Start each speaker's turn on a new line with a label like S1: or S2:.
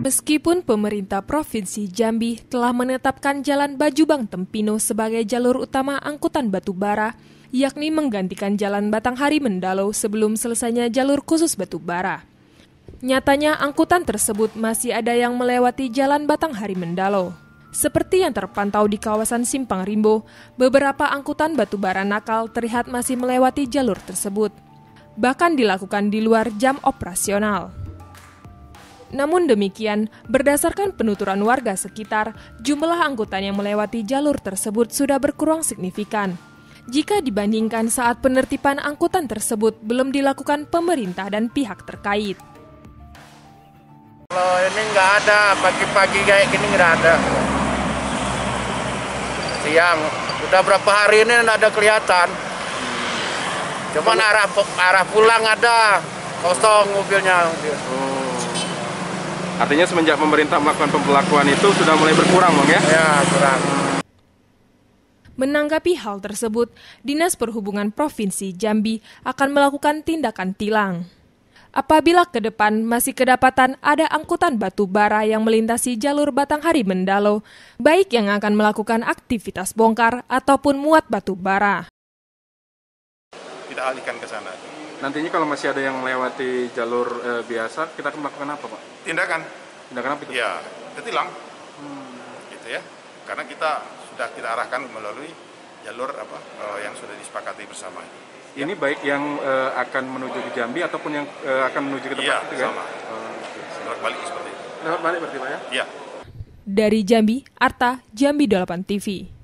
S1: Hmm. Meskipun pemerintah Provinsi Jambi telah menetapkan Jalan Bajubang Tempino sebagai jalur utama angkutan batubara, yakni menggantikan Jalan Batanghari Mendalo sebelum selesainya jalur khusus batubara. Nyatanya angkutan tersebut masih ada yang melewati Jalan Batanghari Mendalo. Seperti yang terpantau di kawasan Simpang Rimbo, beberapa angkutan batubara nakal terlihat masih melewati jalur tersebut. Bahkan dilakukan di luar jam operasional. Namun demikian, berdasarkan penuturan warga sekitar, jumlah angkutan yang melewati jalur tersebut sudah berkurang signifikan. Jika dibandingkan saat penertiban angkutan tersebut belum dilakukan pemerintah dan pihak terkait.
S2: Kalau ini nggak ada, pagi-pagi kayak gini nggak ada. Siang, udah berapa hari ini nggak ada kelihatan. Cuman arah arah pulang ada, kosong mobilnya. Hmm. Artinya semenjak pemerintah melakukan pembelakuan itu sudah mulai berkurang, Bang ya? Ya, kurang.
S1: Menanggapi hal tersebut, Dinas Perhubungan Provinsi Jambi akan melakukan tindakan tilang. Apabila ke depan masih kedapatan ada angkutan batu bara yang melintasi jalur Batanghari Mendalo, baik yang akan melakukan aktivitas bongkar ataupun muat batu bara.
S3: Kita alihkan ke sana. Nantinya kalau masih ada yang melewati jalur e, biasa, kita akan melakukan apa, Pak? Tindakan. Tindakan apa itu? Ya, tilang. Hmm. Gitu ya. Karena kita sudah kita arahkan melalui jalur apa e, yang sudah disepakati bersama. Ya. Ini ya. baik yang e, akan menuju ke Jambi ataupun yang e, akan menuju ke tempat iya, ya, itu, kan? Iya, sama. Oh, okay. balik seperti itu. Lewat balik berarti, Pak, ya? Iya.
S1: Dari Jambi, Arta, Jambi 8 TV.